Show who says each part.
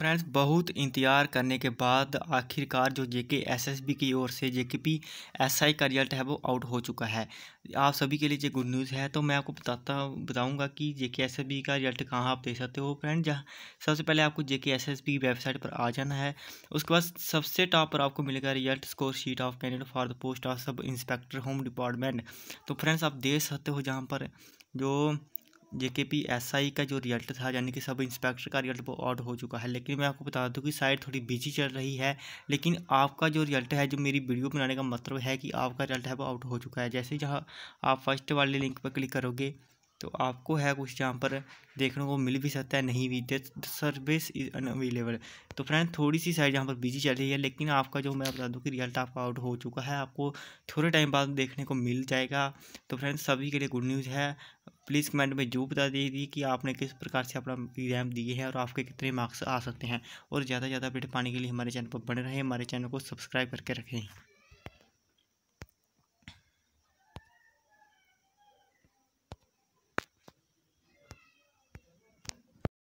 Speaker 1: friends बहुत इंतजार करने के बाद आखिरकार जो JK SSB S S B की ओर से जेके पी एस आई का रिजल्ट है वो आउट हो चुका है आप सभी के लिए जो गुड न्यूज़ है तो मैं आपको बताता बताऊंगा कि J K S S B का रिजल्ट कहाँ आप देख सकते हो फ्रेंड जहाँ सबसे पहले आपको जे K S S B website पर आ जाना है उसके बाद सबसे टॉप पर आपको मिलेगा result score sheet of candidate for the post of sub inspector home department तो फ्रेंड्स आप देख सकते हो जहाँ पर जो जे के पी एस आई का जो रिजल्ट था यानी कि सब इंस्पेक्टर का रिजल्ट वो आउट हो चुका है लेकिन मैं आपको बता दूं कि साइड थोड़ी बिजी चल रही है लेकिन आपका जो रिजल्ट है जो मेरी वीडियो बनाने का मतलब है कि आपका रिजल्ट है वो आउट हो चुका है जैसे जहाँ आप फर्स्ट वाले लिंक पर क्लिक करोगे तो आपको है कुछ जहाँ पर देखने को मिल भी सकता है नहीं भी सर्विस इज अनअवेलेबल तो फ्रेंड थोड़ी सी साइड जहाँ पर बिजी चल रही है लेकिन आपका जो मैं बता दूँ कि रिजल्ट आपका आउट हो चुका है आपको थोड़े टाइम बाद देखने को मिल जाएगा तो फ्रेंड सभी के लिए गुड न्यूज़ है प्लीज़ कमेंट में जो बता दीजिए कि आपने किस प्रकार से अपना एग्जाम दिए हैं और आपके कितने मार्क्स आ सकते हैं और ज़्यादा से ज़्यादा अपडेट पाने के लिए हमारे चैनल पर बने रहें हमारे चैनल को सब्सक्राइब करके रखें